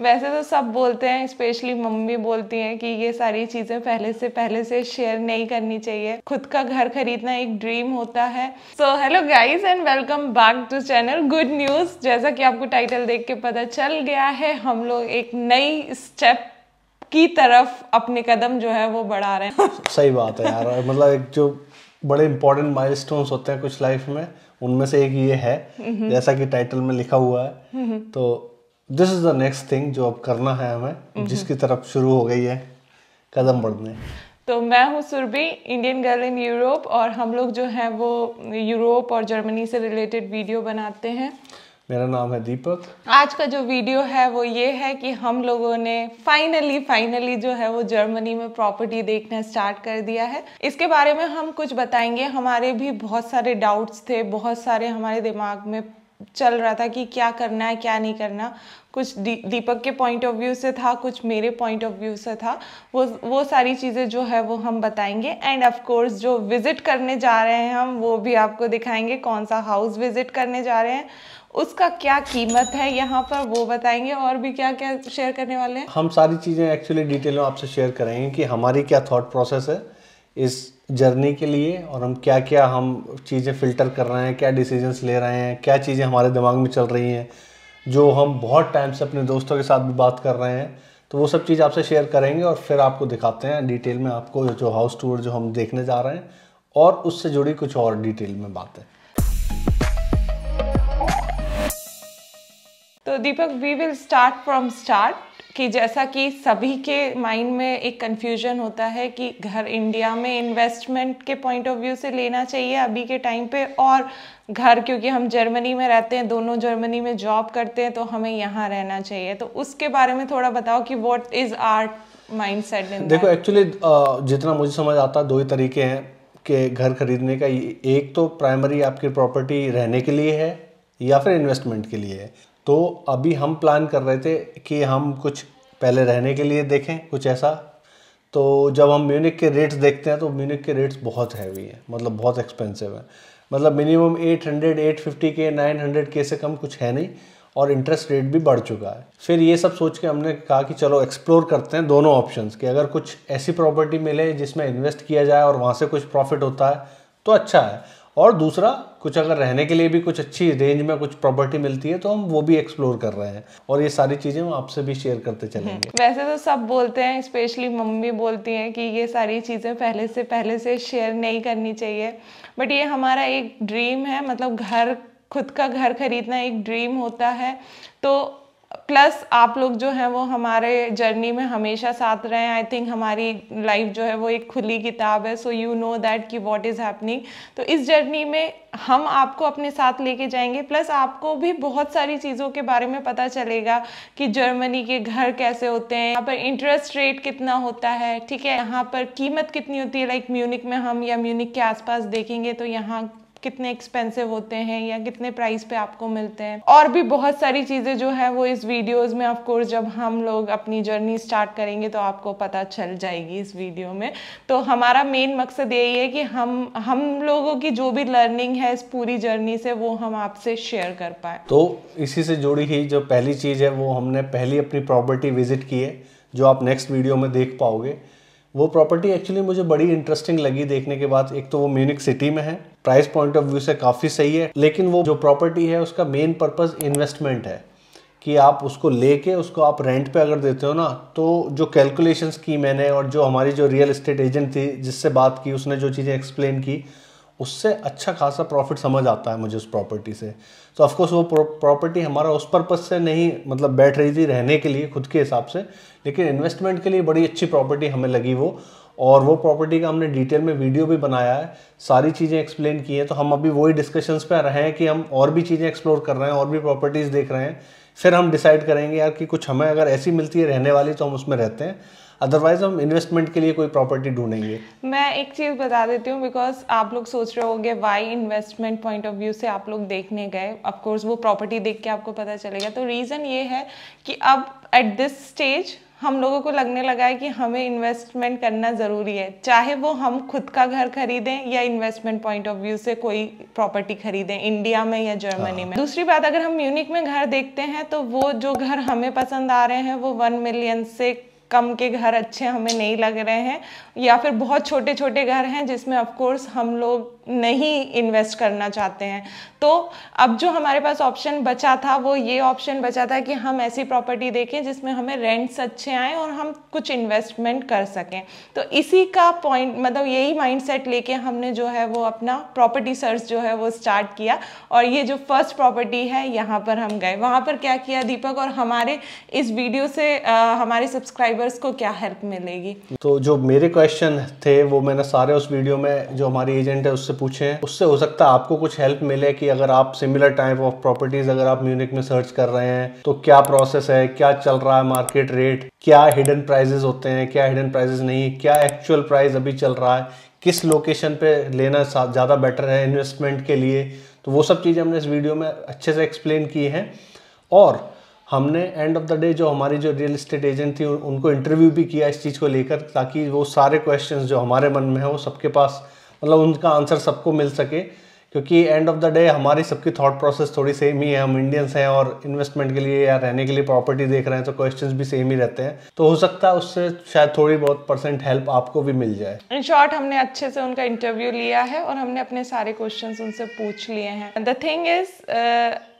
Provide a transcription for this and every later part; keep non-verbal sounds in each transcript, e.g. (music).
वैसे तो सब बोलते हैं स्पेशली मम्मी बोलती हैं कि ये सारी चीज़ें पहले से पहले से शेयर नहीं करनी चाहिए खुद का घर खरीदना एक ड्रीम होता है so hello guys and welcome back to channel good news जैसा कि आपको टाइटल देख के पता चल गया है हम लोग एक नई स्टेप की तरफ अपने कदम जो है वो बढ़ा रहे हैं (laughs) सही बात है यार मतलब एक जो बड़े इंपॉर्टेंट माइल होते हैं कुछ लाइफ में उनमें से एक ये है हम्म। जैसा कि टाइटल में लिखा हुआ है हम्म। तो this is the next thing जो अब करना है हमें mm-hmm. जिसकी तरफ शुरू हो गई है कदम बढ़ने तो मैं हूँ Surabhi Indian girl in Europe और हम लोग जो हैं वो यूरोप और जर्मनी से रिलेटेड वीडियो बनाते हैं मेरा नाम है दीपक आज का जो वीडियो है वो ये है कि हम लोगों ने फाइनली फाइनली जो है वो जर्मनी में प्रॉपर्टी देखना स्टार्ट कर दिया है इसके बारे में हम कुछ बताएंगे हमारे भी बहुत सारे डाउट्स थे बहुत सारे हमारे दिमाग में चल रहा था कि क्या करना है क्या नहीं करना कुछ दी, दीपक के पॉइंट ऑफ व्यू से था कुछ मेरे पॉइंट ऑफ व्यू से था वो वो सारी चीज़ें जो है वो हम बताएंगे एंड ऑफ कोर्स जो विज़िट करने जा रहे हैं हम वो भी आपको दिखाएंगे कौन सा हाउस विज़िट करने जा रहे हैं उसका क्या कीमत है यहाँ पर वो बताएंगे और भी क्या क्या शेयर करने वाले हैं हम सारी चीज़ें एक्चुअली डिटेल में आपसे शेयर करेंगे कि हमारी क्या थाट प्रोसेस है इस जर्नी के लिए और हम क्या क्या हम चीज़ें फ़िल्टर कर रहे हैं क्या डिसीजंस ले रहे हैं क्या चीज़ें हमारे दिमाग में चल रही हैं जो हम बहुत टाइम से अपने दोस्तों के साथ भी बात कर रहे हैं तो वो सब चीज़ आपसे शेयर करेंगे और फिर आपको दिखाते हैं डिटेल में आपको जो हाउस टूर जो हम देखने जा रहे हैं और उससे जुड़ी कुछ और डिटेल में बातें तो Deepak we will start from start कि जैसा कि सभी के माइंड में एक कन्फ्यूजन होता है कि घर इंडिया में इन्वेस्टमेंट के पॉइंट ऑफ व्यू से लेना चाहिए अभी के टाइम पे और घर क्योंकि हम जर्मनी में रहते हैं दोनों जर्मनी में जॉब करते हैं तो हमें यहाँ रहना चाहिए तो उसके बारे में थोड़ा बताओ कि what is our mindset देखो एक्चुअली जितना मुझे समझ आता दो ही तरीके हैं कि घर खरीदने का एक तो प्राइमरी आपकी प्रॉपर्टी रहने के लिए है या फिर इन्वेस्टमेंट के लिए है तो अभी हम प्लान कर रहे थे कि हम कुछ पहले रहने के लिए देखें कुछ ऐसा तो जब हम म्यूनिक के रेट्स देखते हैं तो म्यूनिक के रेट्स बहुत हैवी हैं मतलब बहुत एक्सपेंसिव हैं मतलब मिनिमम 800, 850 के 900 के से कम कुछ है नहीं और इंटरेस्ट रेट भी बढ़ चुका है फिर ये सब सोच के हमने कहा कि चलो एक्सप्लोर करते हैं दोनों ऑप्शंस कि अगर कुछ ऐसी प्रॉपर्टी मिले जिसमें इन्वेस्ट किया जाए और वहाँ से कुछ प्रॉफिट होता है तो अच्छा है और दूसरा कुछ अगर रहने के लिए भी कुछ अच्छी रेंज में कुछ प्रॉपर्टी मिलती है तो हम वो भी एक्सप्लोर कर रहे हैं और ये सारी चीज़ें हम आपसे भी शेयर करते हम्म। चलेंगे वैसे तो सब बोलते हैं स्पेशली मम्मी बोलती हैं कि ये सारी चीज़ें पहले से पहले से शेयर नहीं करनी चाहिए बट ये हमारा एक ड्रीम है मतलब घर खुद का घर खरीदना एक ड्रीम होता है तो प्लस आप लोग जो हैं वो हमारे जर्नी में हमेशा साथ रहे आई थिंक हमारी लाइफ जो है वो एक खुली किताब है सो यू नो दैट कि व्हाट इज़ हैपनिंग तो इस जर्नी में हम आपको अपने साथ लेके जाएंगे प्लस आपको भी बहुत सारी चीज़ों के बारे में पता चलेगा कि जर्मनी के घर कैसे होते हैं यहाँ पर इंटरेस्ट रेट कितना होता है ठीक है यहाँ पर कीमत कितनी होती है लाइक म्यूनिक में हम या म्यूनिक के आसपास देखेंगे तो यहाँ कितने एक्सपेंसिव होते हैं या कितने प्राइस पे आपको मिलते हैं और भी बहुत सारी चीज़ें जो है वो इस वीडियोस में ऑफ कोर्स जब हम लोग अपनी जर्नी स्टार्ट करेंगे तो आपको पता चल जाएगी इस वीडियो में तो हमारा मेन मकसद यही है कि हम हम लोगों की जो भी लर्निंग है इस पूरी जर्नी से वो हम आपसे शेयर कर पाए तो इसी से जुड़ी ही जो पहली चीज़ है वो हमने पहली अपनी प्रॉपर्टी विजिट की है जो आप नेक्स्ट वीडियो में देख पाओगे वो प्रॉपर्टी एक्चुअली मुझे बड़ी इंटरेस्टिंग लगी देखने के बाद एक तो वो म्यूनिक सिटी में है प्राइस पॉइंट ऑफ व्यू से काफ़ी सही है लेकिन वो जो प्रॉपर्टी है उसका मेन पर्पज़ इन्वेस्टमेंट है कि आप उसको लेके उसको आप रेंट पे अगर देते हो ना तो जो कैलकुलेशंस की मैंने और जो हमारी जो रियल इस्टेट एजेंट थी जिससे बात की उसने जो चीज़ें एक्सप्लेन की उससे अच्छा खासा प्रॉफिट समझ आता है मुझे उस प्रॉपर्टी से तो so, ऑफकोर्स वो प्रॉपर्टी हमारा उस पर्पज़ से नहीं मतलब बैठ रही थी रहने के लिए खुद के हिसाब से लेकिन इन्वेस्टमेंट के लिए बड़ी अच्छी प्रॉपर्टी हमें लगी वो और वो प्रॉपर्टी का हमने डिटेल में वीडियो भी बनाया है सारी चीज़ें एक्सप्लेन की हैं तो हम अभी वही डिस्कशंस पे रहे हैं कि हम और भी चीज़ें एक्सप्लोर कर रहे हैं और भी प्रॉपर्टीज़ देख रहे हैं फिर हम डिसाइड करेंगे यार कि कुछ हमें अगर ऐसी मिलती है रहने वाली तो हम उसमें रहते हैं अदरवाइज हम इन्वेस्टमेंट के लिए कोई प्रॉपर्टी ढूंढेंगे मैं एक चीज़ बता देती हूँ बिकॉज आप लोग सोच रहे होंगे why investment point of view से आप लोग देखने गए अफकोर्स वो प्रॉपर्टी देख के आपको पता चलेगा तो रीज़न ये है कि अब एट दिस स्टेज हम लोगों को लगने लगा है कि हमें इन्वेस्टमेंट करना ज़रूरी है चाहे वो हम खुद का घर खरीदें या इन्वेस्टमेंट पॉइंट ऑफ व्यू से कोई प्रॉपर्टी खरीदें इंडिया में या जर्मनी हाँ। में दूसरी बात अगर हम म्यूनिक में घर देखते हैं तो वो जो घर हमें पसंद आ रहे हैं वो वन मिलियन से कम के घर अच्छे हमें नहीं लग रहे हैं या फिर बहुत छोटे छोटे घर हैं जिसमें ऑफकोर्स हम लोग नहीं इन्वेस्ट करना चाहते हैं तो अब जो हमारे पास ऑप्शन बचा था वो ये ऑप्शन बचा था कि हम ऐसी प्रॉपर्टी देखें जिसमें हमें रेंट्स अच्छे आएँ और हम कुछ इन्वेस्टमेंट कर सकें तो इसी का पॉइंट मतलब यही माइंडसेट लेके हमने जो है वो अपना प्रॉपर्टी सर्च जो है वो स्टार्ट किया और ये जो फर्स्ट प्रॉपर्टी है यहाँ पर हम गए वहाँ पर क्या किया दीपक और हमारे इस वीडियो से आ, हमारे सब्सक्राइबर्स को क्या हेल्प मिलेगी तो जो मेरे क्वेश्चन थे वो मैंने सारे उस वीडियो में जो हमारी एजेंट है उससे से पूछें उससे हो सकता है आपको कुछ हेल्प मिले कि अगर आप सिमिलर टाइप ऑफ प्रॉपर्टीज अगर आप म्यूनिक में सर्च कर रहे हैं तो क्या प्रोसेस है क्या चल रहा है मार्केट रेट क्या हिडन प्राइजेस होते हैं क्या हिडन प्राइजेस नहीं क्या एक्चुअल प्राइस अभी चल रहा है किस लोकेशन पे लेना ज़्यादा बेटर है इन्वेस्टमेंट के लिए तो वो सब चीज़ें हमने इस वीडियो में अच्छे से एक्सप्लेन की हैं और हमने एंड ऑफ द डे जो हमारी जो रियल इस्टेट एजेंट थी उनको इंटरव्यू भी किया इस चीज़ को लेकर ताकि वो सारे क्वेश्चंस जो हमारे मन में हैं वो सबके पास मतलब उनका आंसर सबको मिल सके क्योंकि एंड ऑफ द डे हमारी सबकी थॉट प्रोसेस थोड़ी सेम ही है हम इंडियंस हैं और इन्वेस्टमेंट के लिए या रहने के लिए प्रॉपर्टी देख रहे हैं तो क्वेश्चंस भी सेम ही रहते हैं तो हो सकता है उससे शायद थोड़ी बहुत परसेंट हेल्प आपको भी मिल जाए इन शॉर्ट हमने अच्छे से उनका इंटरव्यू लिया है और हमने अपने सारे क्वेश्चन उनसे पूछ लिए हैं the thing is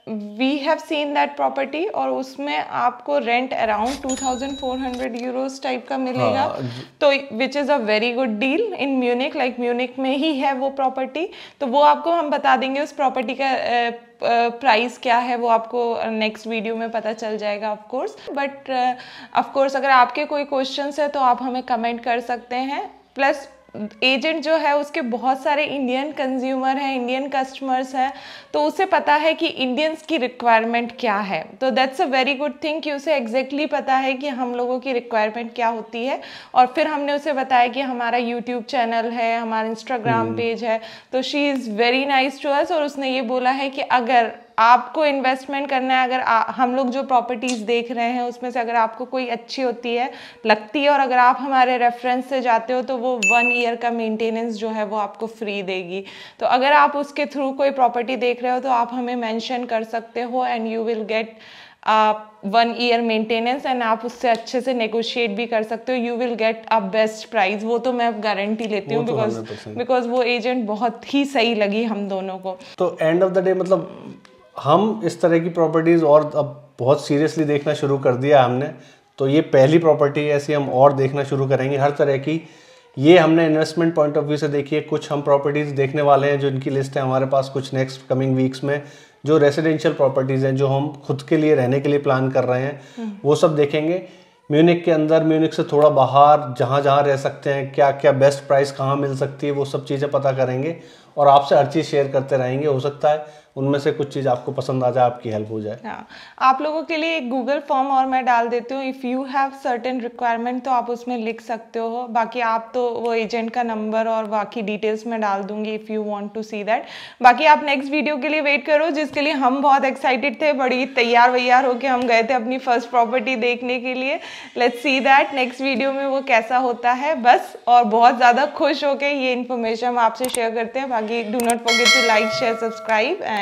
we have seen that property और उसमें आपको रेंट अराउंड 2400 यूरोस टाइप का मिलेगा हाँ, तो which is a very good deal in Munich like Munich में ही है वो प्रॉपर्टी तो वो आपको हम बता देंगे उस प्रॉपर्टी का प्राइस uh, क्या है वो आपको नेक्स्ट वीडियो में पता चल जाएगा of course but of course अगर आपके कोई क्वेश्चंस है तो आप हमें कमेंट कर सकते हैं प्लस एजेंट जो है उसके बहुत सारे इंडियन कंज्यूमर हैं इंडियन कस्टमर्स हैं तो उसे पता है कि इंडियंस की रिक्वायरमेंट क्या है तो that's a very good thing कि उसे एग्जैक्टली exactly पता है कि हम लोगों की रिक्वायरमेंट क्या होती है और फिर हमने उसे बताया कि हमारा यूट्यूब चैनल है हमारा इंस्टाग्राम हम्म। पेज है तो she is very nice to us और उसने ये बोला है कि अगर आपको इन्वेस्टमेंट करना है अगर आ, हम लोग जो प्रॉपर्टीज़ देख रहे हैं उसमें से अगर आपको कोई अच्छी होती है लगती है और अगर आप हमारे रेफरेंस से जाते हो तो वो वन ईयर का मेंटेनेंस जो है वो आपको फ्री देगी तो अगर आप उसके थ्रू कोई प्रॉपर्टी देख रहे हो तो आप हमें मैंशन कर सकते हो and you will get one year maintenance and आप उससे अच्छे से नेगोशिएट भी कर सकते हो you will get a best price वो तो मैं गारंटी लेती हूँ बिकॉज तो बिकॉज वो एजेंट बहुत ही सही लगी हम दोनों को तो एंड ऑफ द डे मतलब हम इस तरह की प्रॉपर्टीज़ और अब बहुत सीरियसली देखना शुरू कर दिया हमने तो ये पहली प्रॉपर्टी ऐसी हम और देखना शुरू करेंगे हर तरह की ये हमने इन्वेस्टमेंट पॉइंट ऑफ व्यू से देखी है कुछ हम प्रॉपर्टीज़ देखने वाले हैं जो इनकी लिस्ट है हमारे पास कुछ नेक्स्ट कमिंग वीक्स में जो रेजिडेंशियल प्रॉपर्टीज़ हैं जो हम खुद के लिए रहने के लिए प्लान कर रहे हैं हम्म। वो सब देखेंगे म्यूनिक के अंदर म्यूनिक से थोड़ा बाहर जहाँ जहाँ रह सकते हैं क्या क्या बेस्ट प्राइस कहाँ मिल सकती है वो सब चीज़ें पता करेंगे और आपसे हर चीज़ शेयर करते रहेंगे हो सकता है उनमें से कुछ चीज़ आपको पसंद आ जाए आपकी हेल्प हो जाए हाँ। आप लोगों के लिए एक गूगल फॉर्म और मैं डाल देती हूँ if you have certain requirement तो आप उसमें लिख सकते हो बाकी आप तो वो एजेंट का नंबर और बाकी डिटेल्स मैं डाल दूंगी if you want to see that बाकी आप नेक्स्ट वीडियो के लिए वेट करो जिसके लिए हम बहुत एक्साइटेड थे बड़ी तैयार वैयार होकर हम गए थे अपनी फर्स्ट प्रॉपर्टी देखने के लिए let's see that next video में वो कैसा होता है बस और बहुत ज़्यादा खुश होकर ये इन्फॉर्मेशन हम आपसे शेयर करते हैं बाकी do not forget to like share subscribe and